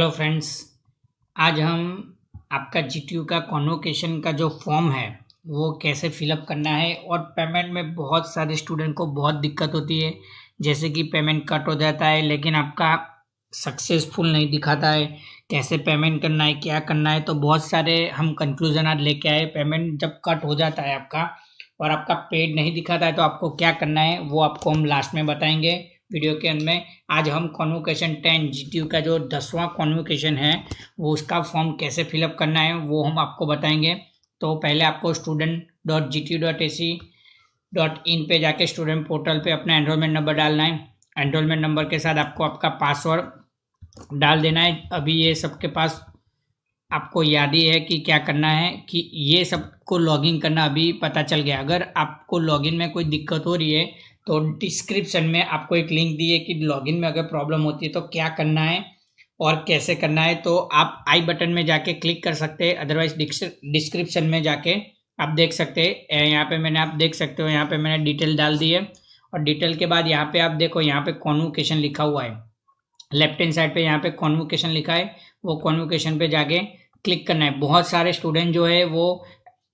hello friends आज हम आपका यू का कॉन्वोकेशन का जो फॉर्म है वो कैसे फिलअप करना है और पेमेंट में बहुत सारे स्टूडेंट को बहुत दिक्कत होती है जैसे कि पेमेंट कट हो जाता है लेकिन आपका सक्सेसफुल नहीं दिखाता है कैसे पेमेंट करना है क्या करना है तो बहुत सारे हम कंक्लूजन आज लेके आए पेमेंट जब कट हो जाता है आपका और आपका पेड नहीं दिखाता है तो आपको क्या करना है वो आपको हम लास्ट में बताएंगे वीडियो के अंत में आज हम कॉन्वोकेशन टेन जी का जो दसवां कॉन्वोकेशन है वो उसका फॉर्म कैसे फिलअप करना है वो हम आपको बताएंगे तो पहले आपको student dot G T dot A C dot in पर जाके स्टूडेंट पोर्टल पे अपना एनरोलमेंट नंबर डालना है एनरोलमेंट नंबर के साथ आपको आपका पासवर्ड डाल देना है अभी ये सबके पास आपको याद ही है कि क्या करना है कि ये सबको लॉगिन करना अभी पता चल गया अगर आपको लॉगिन में कोई दिक्कत हो रही है तो डिस्क्रिप्शन में आपको एक लिंक दी है कि लॉगिन में अगर प्रॉब्लम होती है तो क्या करना है और कैसे करना है तो आप आई बटन में जाके क्लिक कर सकते हैं अदरवाइज डिस्क्रिप्शन में जाके आप देख सकते हैं यहाँ पे मैंने आप देख सकते हो यहाँ पे मैंने डिटेल डाल दी है और डिटेल के बाद यहाँ पे आप देखो यहाँ पे कॉन्वोकेशन लिखा हुआ है लेफ्ट हैंड साइड पे यहाँ पे कॉन्वोकेशन लिखा है वो कॉन्वोकेशन पे जाके क्लिक करना है बहुत सारे स्टूडेंट जो है वो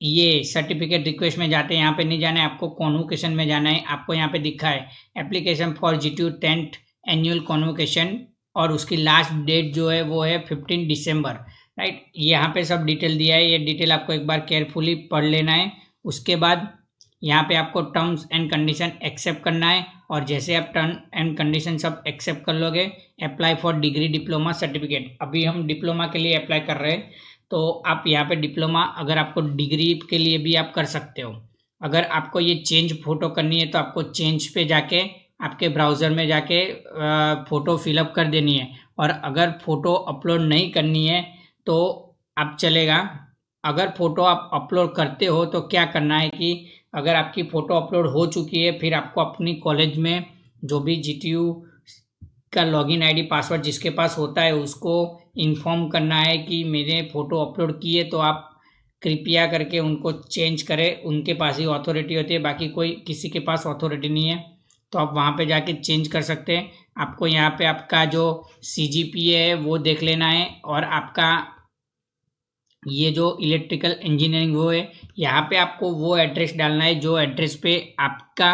ये सर्टिफिकेट रिक्वेस्ट में जाते हैं यहाँ पे नहीं जाना है आपको कॉन्वोकेशन में जाना है आपको यहाँ पे दिखा है application for G two tenth annual convocation और उसकी लास्ट डेट जो है वो है फिफ्टीन दिसंबर राइट यहाँ पे सब डिटेल दिया है ये डिटेल आपको एक बार केयरफुली पढ़ लेना है उसके बाद यहाँ पे आपको टर्म्स एंड कंडीशन एक्सेप्ट करना है और जैसे आप टर्म एंड कंडीशन सब एक्सेप्ट कर लोगे apply for degree diploma certificate अभी हम डिप्लोमा के लिए अप्लाई कर रहे हैं तो आप यहाँ पे डिप्लोमा अगर आपको डिग्री के लिए भी आप कर सकते हो अगर आपको ये चेंज फोटो करनी है तो आपको चेंज पे जाके आपके ब्राउज़र में जाके फ़ोटो फिलअप कर देनी है और अगर फ़ोटो अपलोड नहीं करनी है तो आप चलेगा अगर फ़ोटो आप अपलोड करते हो तो क्या करना है कि अगर आपकी फ़ोटो अपलोड हो चुकी है फिर आपको अपनी कॉलेज में जो भी जी का लॉगिन आईडी पासवर्ड जिसके पास होता है उसको इन्फॉर्म करना है कि मैंने फ़ोटो अपलोड किए तो आप कृपया करके उनको चेंज करें उनके पास ही ऑथोरिटी होती है बाकी कोई किसी के पास ऑथोरिटी नहीं है तो आप वहाँ पे जाके चेंज कर सकते हैं आपको यहाँ पे आपका जो सी जी पी है वो देख लेना है और आपका ये जो इलेक्ट्रिकल इंजीनियरिंग वो है यहाँ पे आपको वो एड्रेस डालना है जो एड्रेस पे आपका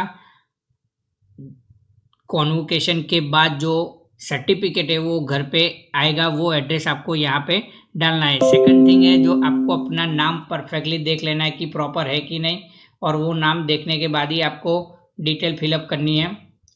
कॉन्वोकेशन के बाद जो सर्टिफिकेट है वो घर पे आएगा वो एड्रेस आपको यहाँ पे डालना है सेकंड थिंग है जो आपको अपना नाम परफेक्टली देख लेना है कि प्रॉपर है कि नहीं और वो नाम देखने के बाद ही आपको डिटेल फिलअप करनी है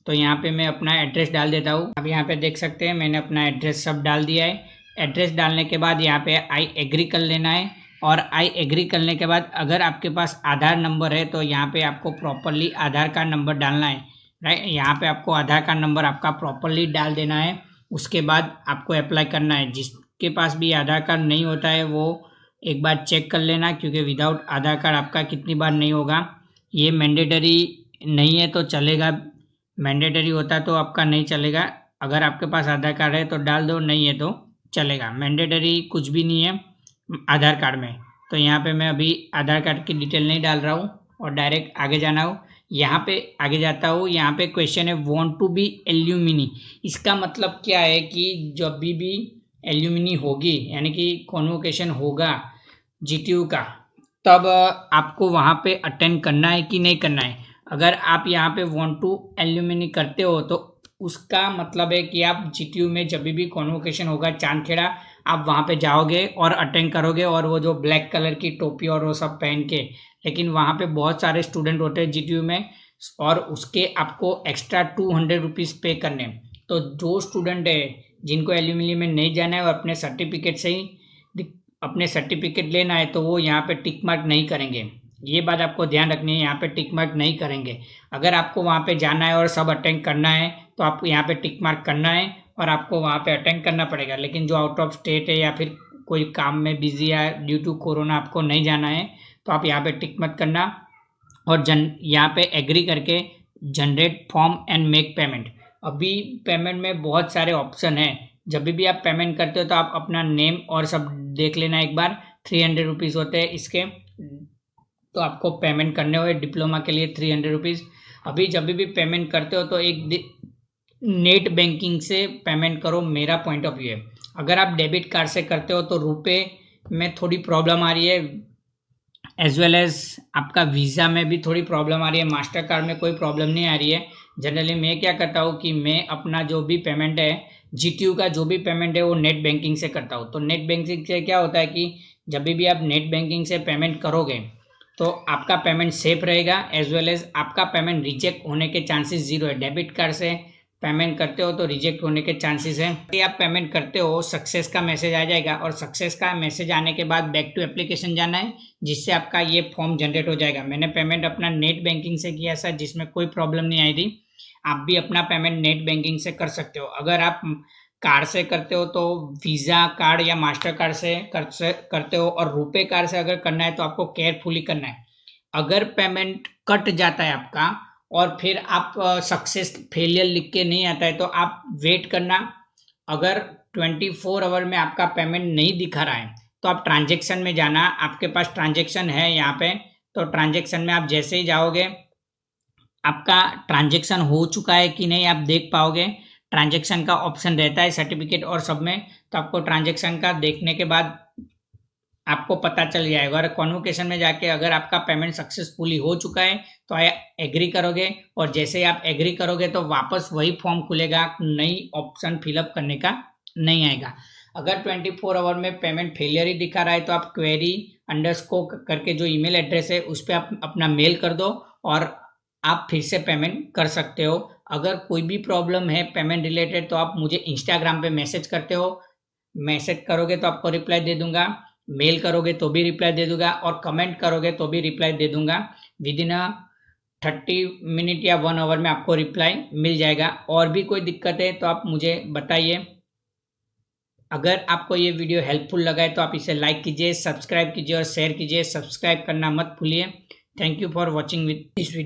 तो यहाँ पे मैं अपना एड्रेस डाल देता हूँ अब यहाँ पे देख सकते हैं मैंने अपना एड्रेस सब डाल दिया है एड्रेस डालने के बाद यहाँ पे आई एग्री कर लेना है और आई एग्री करने के बाद अगर आपके पास आधार नंबर है तो यहाँ पे आपको प्रॉपरली आधार कार्ड नंबर डालना है राइट यहाँ पे आपको आधार कार्ड नंबर आपका प्रॉपरली डाल देना है उसके बाद आपको अप्लाई करना है जिसके पास भी आधार कार्ड नहीं होता है वो एक बार चेक कर लेना क्योंकि विदाउट आधार कार्ड आपका कितनी बार नहीं होगा ये मैंडेटरी नहीं है तो चलेगा मैंडेटरी होता तो आपका नहीं चलेगा अगर आपके पास आधार कार्ड है तो डाल दो नहीं है तो चलेगा मैंडेटरी कुछ भी नहीं है आधार कार्ड में तो यहाँ पे मैं अभी आधार कार्ड की डिटेल नहीं डाल रहा हूँ और डायरेक्ट आगे जाना हो यहाँ पे आगे जाता हूँ यहाँ पे क्वेश्चन है वॉन्ट टू बी एल्यूमिनी इसका मतलब क्या है कि जब भी भी एल्यूमिनी होगी यानी कि कॉन्वोकेशन होगा जी का तब आपको वहाँ पे अटेंड करना है कि नहीं करना है अगर आप यहाँ पे वॉन्ट टू एल्यूमिनी करते हो तो उसका मतलब है कि आप जी में जब भी कॉन्वोकेशन होगा चांदखेड़ा आप वहाँ पे जाओगे और अटेंड करोगे और वो जो ब्लैक कलर की टोपी और वो सब पहन के लेकिन वहाँ पे बहुत सारे स्टूडेंट होते हैं जी में और उसके आपको एक्स्ट्रा टू हंड्रेड रुपीज़ पे करने तो जो स्टूडेंट है जिनको एल्यूमिनी में नहीं जाना है और अपने सर्टिफिकेट से ही अपने सर्टिफिकेट लेना है तो वो यहाँ पर टिक मार्क नहीं करेंगे ये बात आपको ध्यान रखनी है यहाँ पे टिक मार्क नहीं करेंगे अगर आपको वहाँ पे जाना है और सब अटेंड करना है तो आपको यहाँ पे टिक मार्क करना है और आपको वहाँ पे अटेंड करना पड़ेगा लेकिन जो आउट ऑफ स्टेट है या फिर कोई काम में बिजी है ड्यू टू कोरोना आपको नहीं जाना है तो आप यहाँ पर टिक मत करना और जन यहाँ पर एग्री करके generate form and make payment अभी पेमेंट में बहुत सारे ऑप्शन हैं जब भी आप पेमेंट करते हो तो आप अपना नेम और सब देख लेना एक बार थ्री हंड्रेड रुपीज़ होते हैं इसके तो आपको पेमेंट करने हुए डिप्लोमा के लिए थ्री हंड्रेड रुपीज़ अभी जब भी पेमेंट करते हो तो एक नेट बैंकिंग से पेमेंट करो मेरा पॉइंट ऑफ व्यू है अगर आप डेबिट कार्ड से करते हो तो रुपए में थोड़ी प्रॉब्लम आ रही है एज वेल एज आपका वीज़ा में भी थोड़ी प्रॉब्लम आ रही है मास्टर कार्ड में कोई प्रॉब्लम नहीं आ रही है जनरली मैं क्या करता हूँ कि मैं अपना जो भी पेमेंट है जी का जो भी पेमेंट है वो नेट बैंकिंग से करता हूँ तो नेट बैंकिंग से क्या होता है कि जब भी आप नेट बैंकिंग से पेमेंट करोगे तो आपका पेमेंट सेफ रहेगा एज वेल एज आपका पेमेंट रिजेक्ट होने के चांसेस जीरो है डेबिट कार्ड से पेमेंट करते हो तो रिजेक्ट होने के चांसेस हैं यदि आप पेमेंट करते हो सक्सेस का मैसेज आ जाएगा और सक्सेस का मैसेज आने के बाद बैक टू एप्लीकेशन जाना है जिससे आपका ये फॉर्म जनरेट हो जाएगा मैंने पेमेंट अपना नेट बैंकिंग से किया था जिसमें कोई प्रॉब्लम नहीं आई थी आप भी अपना पेमेंट नेट बैंकिंग से कर सकते हो अगर आप कार्ड से करते हो तो वीज़ा कार्ड या मास्टर कार्ड से करते हो और रुपे कार्ड से अगर करना है तो आपको केयरफुली करना है अगर पेमेंट कट जाता है आपका और फिर आप सक्सेस फेलियर लिख के नहीं आता है तो आप वेट करना अगर 24 आवर में आपका पेमेंट नहीं दिखा रहा है तो आप ट्रांजेक्शन में जाना आपके पास ट्रांजेक्शन है यहाँ पे तो ट्रांजेक्शन में आप जैसे ही जाओगे आपका ट्रांजेक्शन हो चुका है कि नहीं आप देख पाओगे ट्रांजेक्शन का ऑप्शन रहता है सर्टिफिकेट और सब में तो आपको ट्रांजेक्शन का देखने के बाद आपको पता चल जाएगा और कॉन्वोकेशन में जाके अगर आपका पेमेंट सक्सेसफुली हो चुका है तो आप एग्री करोगे और जैसे ही आप एग्री करोगे तो वापस वही फॉर्म खुलेगा नई ऑप्शन फिलअप करने का नहीं आएगा अगर 24 आवर में पेमेंट फेलियर ही दिखा रहा है तो आप क्वेरी अंडरस्को करके जो ईमेल एड्रेस है उस पर आप अपना मेल कर दो और आप फिर से पेमेंट कर सकते हो अगर कोई भी प्रॉब्लम है पेमेंट रिलेटेड तो आप मुझे इंस्टाग्राम पे मैसेज करते हो मैसेज करोगे तो आपको रिप्लाई दे दूंगा मेल करोगे तो भी रिप्लाई दे दूंगा और कमेंट करोगे तो भी रिप्लाई दे दूंगा within a thirty minute या वन आवर में आपको रिप्लाई मिल जाएगा और भी कोई दिक्कत है तो आप मुझे बताइए अगर आपको ये वीडियो हेल्पफुल लगा है तो आप इसे लाइक कीजिए सब्सक्राइब कीजिए और शेयर कीजिए सब्सक्राइब करना मत भूलिए thank you for watching with this video